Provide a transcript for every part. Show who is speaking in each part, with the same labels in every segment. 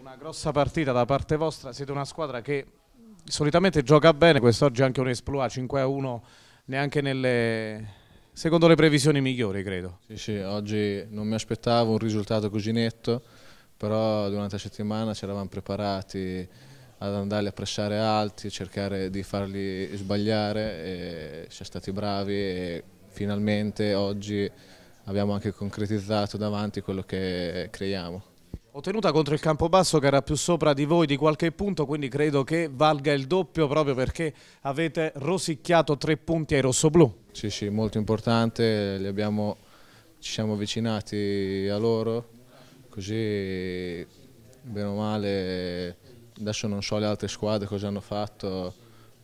Speaker 1: una grossa partita da parte vostra, siete una squadra che solitamente gioca bene, quest'oggi anche un esploit 5-1 a neanche nelle...
Speaker 2: Secondo le previsioni migliori, credo. Sì, sì, oggi non mi aspettavo un risultato così netto, però durante la settimana ci eravamo preparati ad andarli a pressare alti, cercare di farli sbagliare, siamo stati bravi e finalmente oggi abbiamo anche concretizzato davanti quello che creiamo.
Speaker 1: Ottenuta contro il campo basso che era più sopra di voi di qualche punto, quindi credo che valga
Speaker 2: il doppio proprio perché avete rosicchiato tre punti ai rossoblù. Sì, sì, molto importante, abbiamo, ci siamo avvicinati a loro, così bene o male, adesso non so le altre squadre cosa hanno fatto,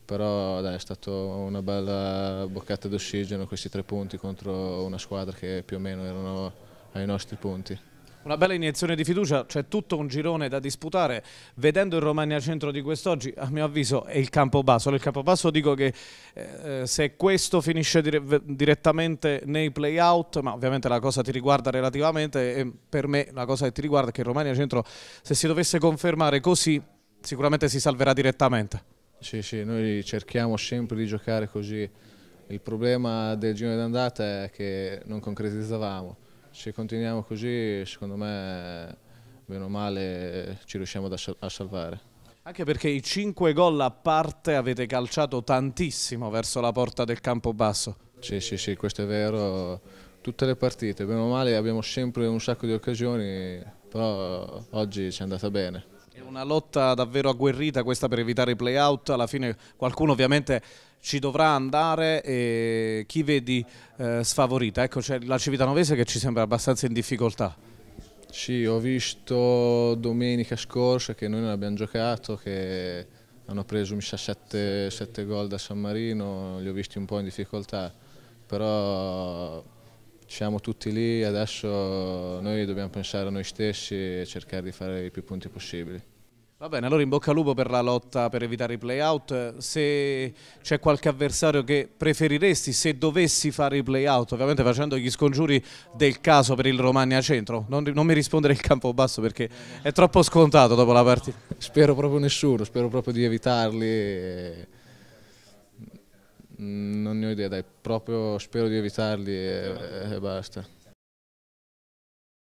Speaker 2: però dai, è stata una bella boccata d'ossigeno questi tre punti contro una squadra che più o meno erano ai nostri punti.
Speaker 1: Una bella iniezione di fiducia, c'è tutto un girone da disputare. Vedendo il Romagna Centro di quest'oggi, a mio avviso è il campo basso. Campobasso. Il basso dico che eh, se questo finisce dire direttamente nei play-out, ma ovviamente la cosa ti riguarda relativamente, e per me la cosa che ti riguarda è che il Romagna Centro, se si dovesse confermare così, sicuramente si salverà direttamente.
Speaker 2: Sì, sì, noi cerchiamo sempre di giocare così. Il problema del girone d'andata è che non concretizzavamo se continuiamo così secondo me meno male eh, ci riusciamo a salvare.
Speaker 1: Anche perché i 5 gol
Speaker 2: a parte avete calciato tantissimo verso la porta del campo basso. Sì, sì, sì, questo è vero. Tutte le partite, meno male, abbiamo sempre un sacco di occasioni, però oggi ci è andata bene.
Speaker 1: È una lotta davvero agguerrita questa per evitare i play-out, alla fine qualcuno ovviamente ci dovrà andare e chi vedi
Speaker 2: eh, sfavorita? Ecco c'è la Civitanovese che ci sembra abbastanza in difficoltà. Sì, ho visto domenica scorsa che noi non abbiamo giocato, che hanno preso mi sa 7 gol da San Marino, li ho visti un po' in difficoltà, però siamo tutti lì, adesso noi dobbiamo pensare a noi stessi e cercare di fare i più punti possibili.
Speaker 1: Va bene, allora in bocca al lupo per la lotta per evitare i play-out. Se c'è qualche avversario che preferiresti se dovessi fare i play-out, ovviamente facendo gli scongiuri del caso per il Romagna Centro, non, non mi rispondere il
Speaker 2: campo basso perché è troppo scontato dopo la partita. Spero proprio nessuno, spero proprio di evitarli. E Mm, non ne ho idea, dai, proprio spero di evitarli e, e basta.